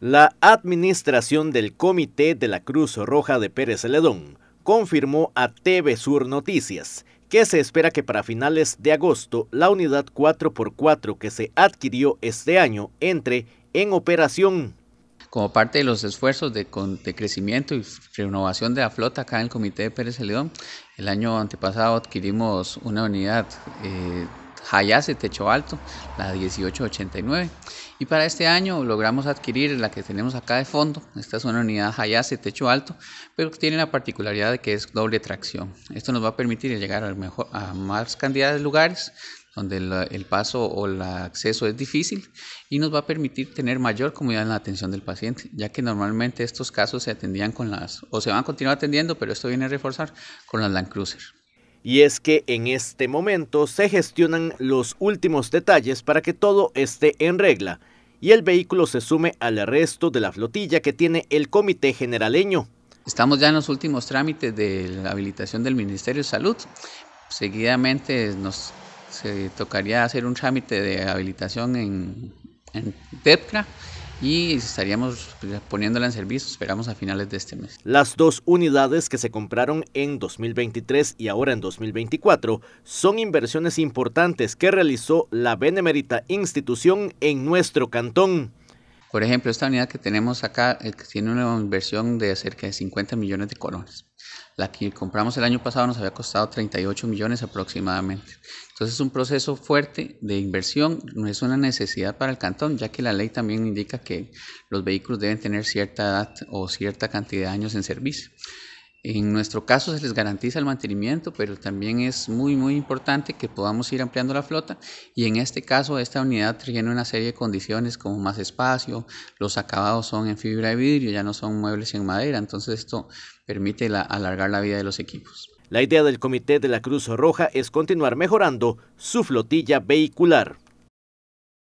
La administración del Comité de la Cruz Roja de Pérez Celedón confirmó a TV Sur Noticias que se espera que para finales de agosto la unidad 4x4 que se adquirió este año entre en operación. Como parte de los esfuerzos de, crecimiento y renovación de la flota acá en el Comité de Pérez Celedón, el año antepasado adquirimos una unidad. Eh, Hayase Techo Alto, la 1889. Y para este año logramos adquirir la que tenemos acá de fondo. Esta es una unidad Hayase Techo Alto, pero tiene la particularidad de que es doble tracción. Esto nos va a permitir llegar a, más cantidad de lugares donde el, paso o el acceso es difícil y nos va a permitir tener mayor comodidad en la atención del paciente, ya que normalmente estos casos se atendían con las, o se van a continuar atendiendo, pero esto viene a reforzar con las Land Cruiser y es que en este momento se gestionan los últimos detalles para que todo esté en regla y el vehículo se sume al resto de la flotilla que tiene el Comité Generaleño. Estamos ya en los últimos trámites de la habilitación del Ministerio de Salud. Seguidamente nos se tocaría hacer un trámite de habilitación en, en TEPCRA y estaríamos pues, poniéndola en servicio, esperamos a finales de este mes. Las dos unidades que se compraron en 2023 y ahora en 2024 son inversiones importantes que realizó la benemérita institución en nuestro cantón. Por ejemplo, esta unidad que tenemos acá eh, tiene una inversión de cerca de 50 millones de colones. La que compramos el año pasado nos había costado 38 millones aproximadamente. Entonces es un proceso fuerte de inversión, no es una necesidad para el cantón, ya que la ley también indica que los vehículos deben tener cierta edad o cierta cantidad de años en servicio. En nuestro caso se les garantiza el mantenimiento, pero también es muy, muy importante que podamos ir ampliando la flota y en este caso esta unidad tiene una serie de condiciones como más espacio, los acabados son en fibra de vidrio, ya no son muebles en madera, entonces esto permite alargar la vida de los equipos. La idea del Comité de la Cruz Roja es continuar mejorando su flotilla vehicular.